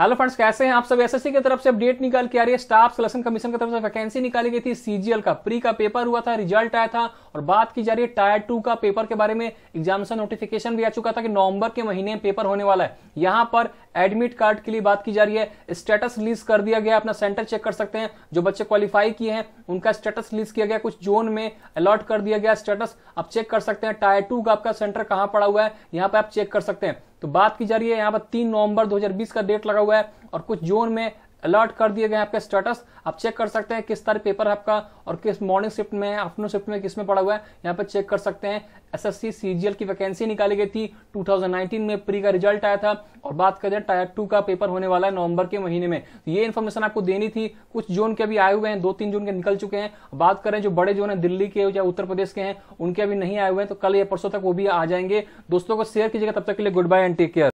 hello friends कैसे हैं आप सब एसएससी की तरफ से अपडेट निकाल के आ रही है स्टाफ सिलेक्शन कमीशन की तरफ से वैकेंसी निकाली गई थी सीजीएल का प्री का पेपर हुआ था रिजल्ट आया था और बात की जा रही है टायर टू का पेपर के बारे में एग्जाम नोटिफिकेशन भी आ चुका था कि नवंबर के महीने में पेपर होने वाला है यहां पर एडमिट कार्ड के लिए बात की जा रही है स्टेटस रिलीज कर दिया गया अपना सेंटर चेक कर सकते हैं जो बच्चे क्वालिफाई किए हैं उनका स्टेटस रिलीज किया गया कुछ जोन में अलॉट कर दिया गया स्टेटस आप चेक कर सकते हैं टायर टू का आपका सेंटर कहां पड़ा हुआ है यहां पर आप चेक कर सकते हैं तो बात की जा रही है यहाँ पर तीन नवंबर 2020 का डेट लगा हुआ है और कुछ जोन में अलर्ट कर दिए गए आपके स्टेटस आप चेक कर सकते हैं किस तरह पेपर है आपका और किस मॉर्निंग शिफ्ट में आफ्टरनून शिफ्ट में किस में पड़ा हुआ है यहाँ पर चेक कर सकते हैं एसएससी सीजीएल की वैकेंसी निकाली गई थी 2019 में प्री का रिजल्ट आया था और बात करें टायर टू का पेपर होने वाला है नवंबर के महीने में तो ये इन्फॉर्मेशन आपको देनी थी कुछ जोन के अभी आए हुए हैं दो तीन जोन के निकल चुके हैं बात करें जो बड़े जोन है दिल्ली के या उत्तर प्रदेश के हैं उनके अभी नहीं आए हुए हैं तो कल या परसों तक वो भी आ जाएंगे दोस्तों को शेयर कीजिएगा तब तक के लिए good bye and take care